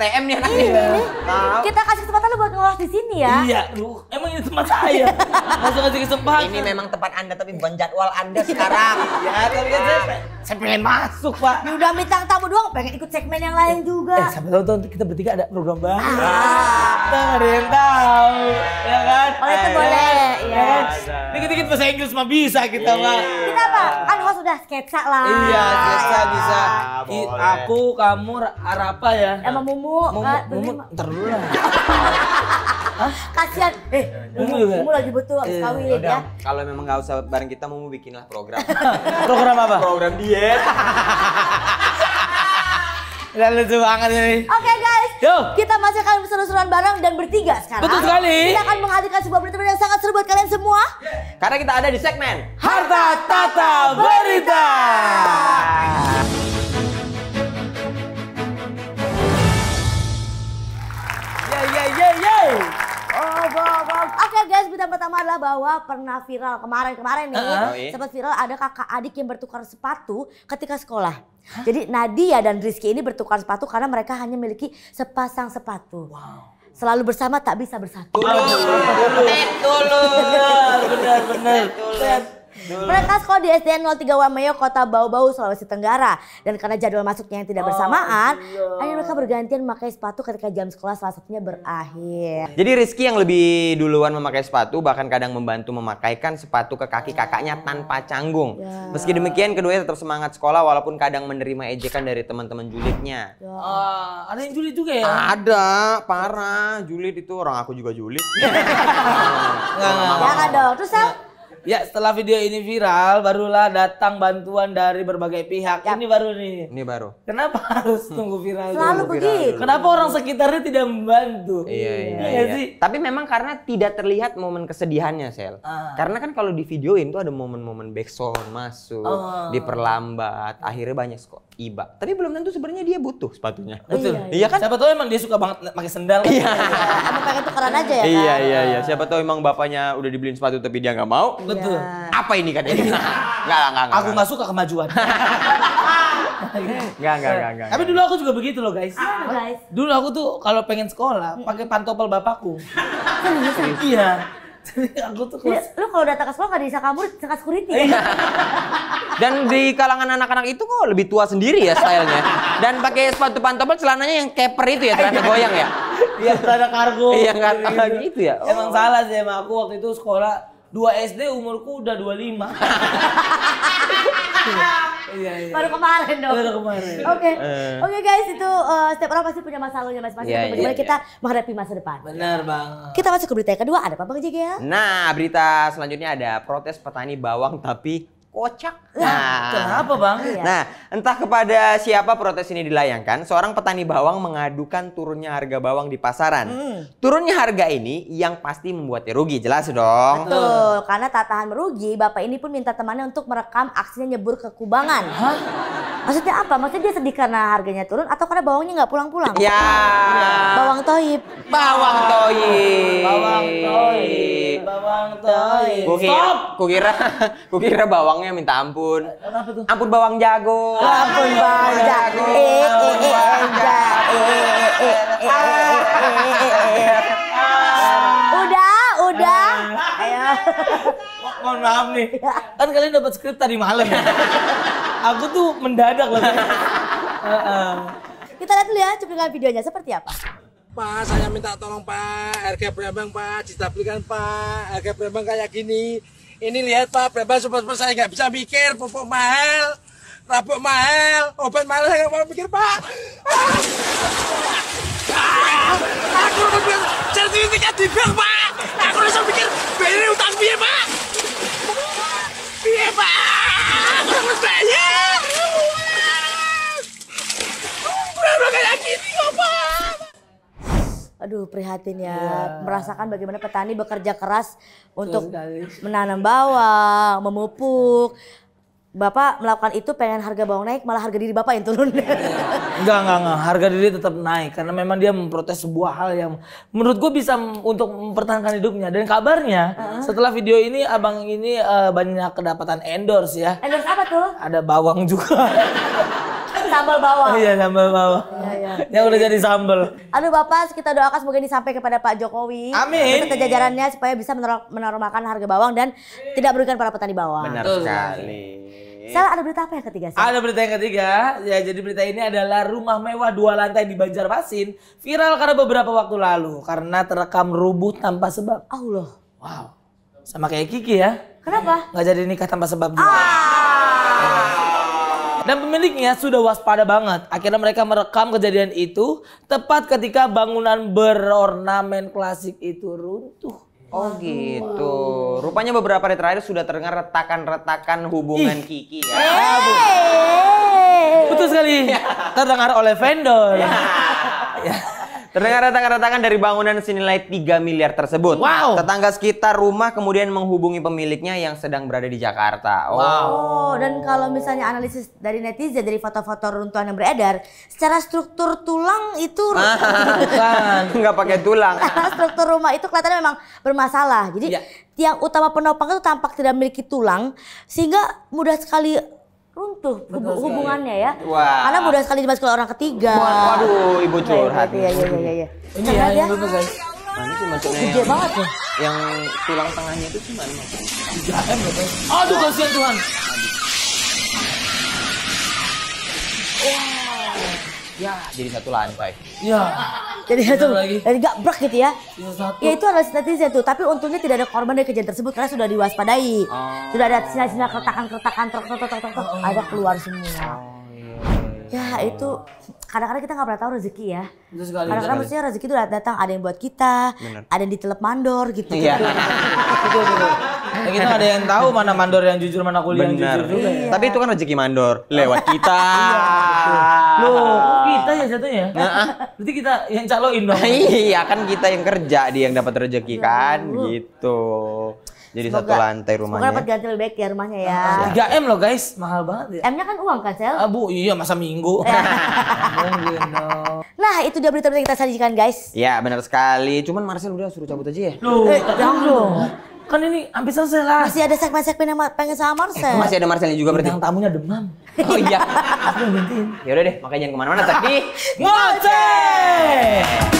STM nih anak iya. Kita kasih kesempatan lu buat ngolah di sini ya. Iya, lu emang ini tempat saya. Masuk kasih kesempatan. Ini memang tempat Anda tapi bukan jadwal Anda sekarang. ya, tapi kan saya, saya pengen masuk, Pak. Ini ya udah minta tamu doang, pengen ikut segmen yang lain eh, juga. Eh, sampai tahu tahun kita bertiga ada program baru. Ah. Kita ada yang tahu, ya kan? Oh, itu eh, boleh, ya. Kan? Dikit-dikit bahasa Inggris mah bisa kita, iya. Pak. Kita apa? Kan udah sketsa lah. Iya, sketsa ya. bisa. I, aku, kamu, Arapa ya. Emang Mumu. Mumu, uh, Mumu ntar dulu lah. Kasian. Eh, eh Mumu, juga. Mumu lagi butuh abis eh, kawin ya. ya. Kalau memang nggak usah bareng kita, Mumu bikinlah program. program apa? Program diet. Lalu lucu banget ini. Oke okay, guys. Yo. Kita masih akan seru-seruan bareng dan bertiga sekarang. Betul sekali. Kita akan menghadirkan sebuah berita yang sangat seru buat kalian semua. Yeah. Karena kita ada di segmen Harta Tata Berita. Yeah yeah yeah yeah! berita pertama adalah bahwa pernah viral kemarin-kemarin nih. Uh-huh. Sempat viral ada kakak adik yang bertukar sepatu ketika sekolah. Huh? Jadi Nadia dan Rizky ini bertukar sepatu karena mereka hanya memiliki sepasang sepatu. Wow selalu bersama tak bisa bersatu. Betul, betul, benar, benar. Mereka kan sekolah di SDN 03 Wameyo, Kota Bau-Bau, Sulawesi Tenggara. Dan karena jadwal masuknya yang tidak oh, bersamaan, oh, akhirnya mereka bergantian memakai sepatu ketika jam sekolah salah satunya berakhir. Jadi Rizky yang lebih duluan memakai sepatu, bahkan kadang membantu memakaikan sepatu ke kaki kakaknya oh. tanpa canggung. Yeah. Meski demikian, keduanya tetap semangat sekolah walaupun kadang menerima ejekan dari teman-teman julidnya. Yeah. Ya. Uh, ada yang julid juga ya? Ada, parah. Julid itu orang aku juga julid. Enggak, enggak. Jangan dong. Terus, Sel? Ya, setelah video ini viral, barulah datang bantuan dari berbagai pihak. Ya. Ini baru nih. Ini baru. Kenapa harus tunggu viral? Selalu begitu. Kenapa orang sekitarnya tidak membantu? Iya, iya, iya, iya. sih. Tapi memang karena tidak terlihat momen kesedihannya, Sel. Ah. Karena kan kalau di videoin tuh ada momen-momen backsound masuk, oh. diperlambat, akhirnya banyak kok iba. Tapi belum tentu sebenarnya dia butuh sepatunya. Oh, iya, Betul. Iya, iya. kan? Siapa tahu emang dia suka banget pakai sendal. Iya. iya. pakai pengen tukeran aja ya? Iya iya iya. Siapa tahu emang bapaknya udah dibeliin sepatu tapi dia nggak mau. Iya. Betul. Apa ini katanya? Enggak enggak enggak. Aku nggak suka kemajuan. Enggak, enggak, enggak, Tapi dulu aku juga begitu loh, guys. guys. Dulu aku tuh kalau pengen sekolah pakai pantopel bapakku. Iya. aku tuh iya, kelas. Lu kalau datang ke sekolah gak bisa kabur, sekat security. Ya? Dan di kalangan anak-anak itu kok lebih tua sendiri ya stylenya. Dan pakai sepatu pantopel celananya yang keper itu ya, celana iya. goyang ya. Iya, celana kargo. Iya, kan gitu ya. Emang oh. salah sih emang aku waktu itu sekolah 2 SD umurku udah 25. Iya, iya, Baru kemarin dong. Baru kemarin. Oke. Okay. Eh. Oke okay, guys, itu uh, setiap orang pasti punya masa lalunya masing-masing. Yeah, Bagaimana yeah, kita yeah. menghadapi masa depan. Benar, Bang. Kita masuk ke berita yang kedua, ada apa Bang JG ya? Nah, berita selanjutnya ada protes petani bawang tapi kocak. Nah, kenapa bang? Nah, entah kepada siapa protes ini dilayangkan, seorang petani bawang mengadukan turunnya harga bawang di pasaran. Hmm. Turunnya harga ini yang pasti membuatnya rugi, jelas dong. Betul, karena tak tahan merugi, bapak ini pun minta temannya untuk merekam aksinya nyebur ke kubangan. Hah? Maksudnya apa? Maksudnya dia sedih karena harganya turun atau karena bawangnya nggak pulang-pulang? Ya. Bawang toib. Bawang toib. Bawang toib. Bawang toib. Stop! kukira, kukira bawang bawangnya minta ampun. Ampun bawang jago. Ampun bawang jago. Ampun bawang jago. Udah, udah. Ayo. Mohon maaf nih. Kan kalian dapat skrip tadi malam Aku tuh mendadak loh. Kita lihat dulu ya cuplikan videonya seperti apa. Pak, saya minta tolong Pak, harga Brembang Pak, ditabelikan Pak, harga Brembang kayak gini, ini lihat Pak berapa sobat-sobat saya nggak bisa mikir pupuk mahal rabuk mahal obat mahal saya nggak mau mikir Pak ah, aku udah sertifikat di bank Pak aku udah mikir bayar utang biaya Pak prihatin ya, ya. merasakan bagaimana petani bekerja keras untuk menanam bawang, memupuk. Bapak melakukan itu pengen harga bawang naik, malah harga diri Bapak yang turun. enggak, enggak, enggak. Harga diri tetap naik karena memang dia memprotes sebuah hal yang menurut gue bisa untuk mempertahankan hidupnya. Dan kabarnya uh-huh. setelah video ini abang ini uh, banyak kedapatan endorse ya. Endorse apa tuh? Ada bawang juga. sambal bawang. Iya, sambal bawang. Iya, iya. Yang udah jadi sambal. Aduh Bapak, kita doakan semoga ini sampai kepada Pak Jokowi. Amin. Kita jajarannya supaya bisa menormalkan harga bawang dan tidak berikan para petani bawang. Benar sekali. Salah ada berita apa yang ketiga? sih? Ada berita yang ketiga. Ya, jadi berita ini adalah rumah mewah dua lantai di Banjarmasin viral karena beberapa waktu lalu karena terekam rubuh tanpa sebab. Allah. Wow. Sama kayak Kiki ya. Kenapa? Gak jadi nikah tanpa sebab juga. Ah. Dan pemiliknya sudah waspada banget. Akhirnya mereka merekam kejadian itu tepat ketika bangunan berornamen klasik itu runtuh. Oh gitu. Rupanya beberapa hari terakhir sudah terdengar retakan-retakan hubungan Ih. Kiki ya. Hey. Eh. Ah, Betul sekali. Terdengar oleh vendor. Yeah. Ya. Terdengar retakan-retakan dari bangunan senilai 3 miliar tersebut. Wow. Tetangga sekitar rumah kemudian menghubungi pemiliknya yang sedang berada di Jakarta. Oh. Wow. Oh, dan kalau misalnya analisis dari netizen dari foto-foto runtuhan yang beredar, secara struktur tulang itu ah, nggak pakai tulang. struktur rumah itu kelihatannya memang bermasalah. Jadi ya. tiang utama penopang itu tampak tidak memiliki tulang sehingga mudah sekali tuh Betul hubungannya ya. Wah. Karena mudah sekali dimasukin orang ketiga. Waduh, ibu curhat. Iya, iya, iya, iya. Ini ya, ya. Ini guys. Mana sih maksudnya Gede banget ya. Yang tulang tengahnya itu cuma 3 M loh guys. Aduh, kasihan Tuhan. Wah. Ya, jadi satu lantai. Ya jadi itu jadi brak gitu ya ya itu adalah sinetisnya tuh tapi untungnya tidak ada korban dari kejadian tersebut karena sudah diwaspadai oh. sudah ada sinyal-sinyal keretakan-keretakan truk truk truk oh, ada iya. keluar semua oh, iya, iya, ya itu kadang-kadang kita nggak pernah tahu rezeki ya kadang-kadang maksudnya rezeki itu datang ada yang buat kita ada yang ditelep mandor gitu, gitu. Gitu ada yang tahu mana mandor yang jujur, mana kuliah yang jujur juga. Iya. Tapi itu kan rezeki mandor lewat kita. iya, Loh, kita ya satunya. Nah, Berarti kita yang caloin dong. iya, kan kita yang kerja dia yang dapat rezeki iya, kan gitu. Jadi semoga, satu lantai rumahnya. Semoga dapat ganti lebih baik ya rumahnya ya. 3 M loh guys, mahal banget ya. M-nya kan uang kan sel? Abu, ah, iya masa minggu. Eh. nah itu dia berita berita kita sajikan guys. Ya benar sekali. Cuman Marcel udah suruh cabut aja ya. Lo, eh, jangan dong. Kan ini hampir selesai lah. Masih ada segmen-segmen yang pengen sama Marcel. Eh, masih ada yang juga berarti. Yang tamunya demam. Oh iya. Aku yang Ya udah deh, makanya jangan kemana-mana tadi. ngoceh.